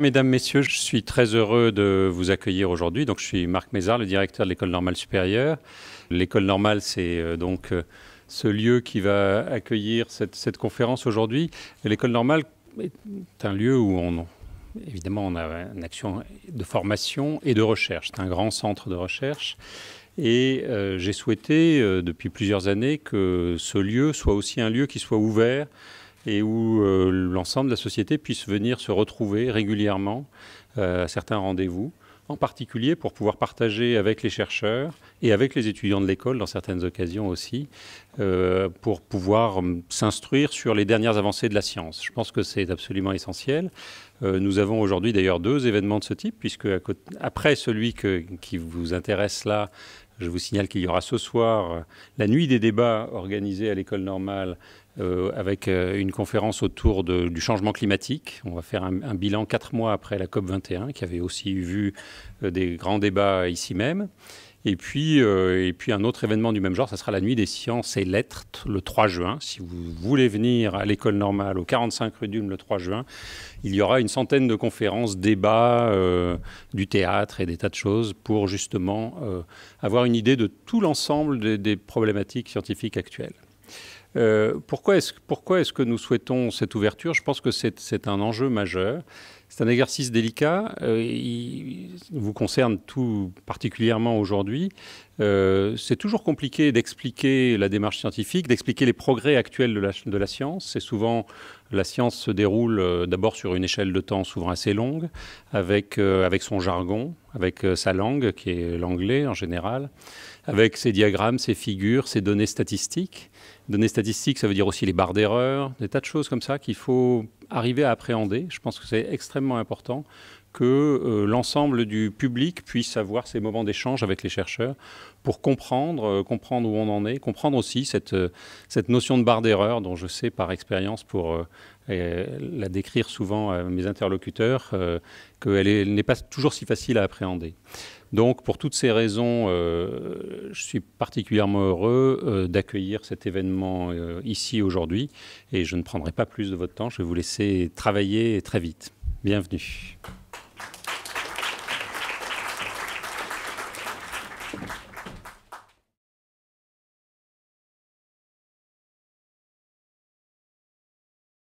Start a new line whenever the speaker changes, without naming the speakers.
Mesdames, Messieurs, je suis très heureux de vous accueillir aujourd'hui. Donc, je suis Marc Mézard, le directeur de l'École normale supérieure. L'école normale, c'est euh, donc euh, ce lieu qui va accueillir cette, conférence aujourd'hui. L'école normale est un lieu où on, évidemment, on a une action de formation et de recherche. C'est un grand centre de recherche. Et euh, j'ai souhaité, depuis plusieurs années, que ce lieu soit aussi un lieu qui soit ouvert et où euh, l'ensemble de la société puisse venir se retrouver régulièrement euh, à certains rendez-vous, en particulier pour pouvoir partager avec les chercheurs et avec les étudiants de l'école dans certaines occasions aussi, euh, pour pouvoir hum, s'instruire sur les dernières avancées de la science. Je pense que c'est absolument essentiel. Euh, nous avons aujourd'hui d'ailleurs deux événements de ce type, puisque après celui qui vous intéresse là, je vous signale qu'il y aura ce soir euh, la nuit des débats organisée à l'école normale euh, avec une conférence autour du changement climatique. On va faire un, bilan quatre mois après la COP 21, qui avait aussi vu des grands débats ici même. Et puis, euh, et puis un autre événement du même genre, ça sera la nuit des sciences et lettres le 3 juin. Si vous voulez venir à l'école normale au 45 rue d'Ulm le 3 juin, il y aura une centaine de conférences, débats, euh, du théâtre et des tas de choses pour justement euh, avoir une idée de tout l'ensemble des problématiques scientifiques actuelles. Euh, pourquoi est-ce est que nous souhaitons cette ouverture Je pense que c'est un enjeu majeur. C'est un exercice délicat. Euh, il vous concerne tout particulièrement aujourd'hui. Euh, c'est toujours compliqué d'expliquer la démarche scientifique, d'expliquer les progrès actuels de la, de la science. C'est souvent la science se déroule d'abord sur une échelle de temps souvent assez longue, avec, avec son jargon, avec sa langue qui est l'anglais en général avec ces diagrammes, ces figures, ces données statistiques. Données statistiques, ça veut dire aussi les barres d'erreur, des tas de choses comme ça qu'il faut arriver à appréhender. Je pense que c'est extrêmement important que euh, l'ensemble du public puisse avoir ces moments d'échange avec les chercheurs pour comprendre, euh, comprendre où on en est, comprendre aussi euh, cette, notion de barre d'erreur dont je sais par expérience pour la décrire souvent à mes interlocuteurs, qu'elle n'est pas toujours si facile à appréhender. Donc, pour toutes ces raisons, je suis particulièrement heureux d'accueillir cet événement ici aujourd'hui. Et je ne prendrai pas plus de votre temps. Je vais vous laisser travailler très vite. Bienvenue.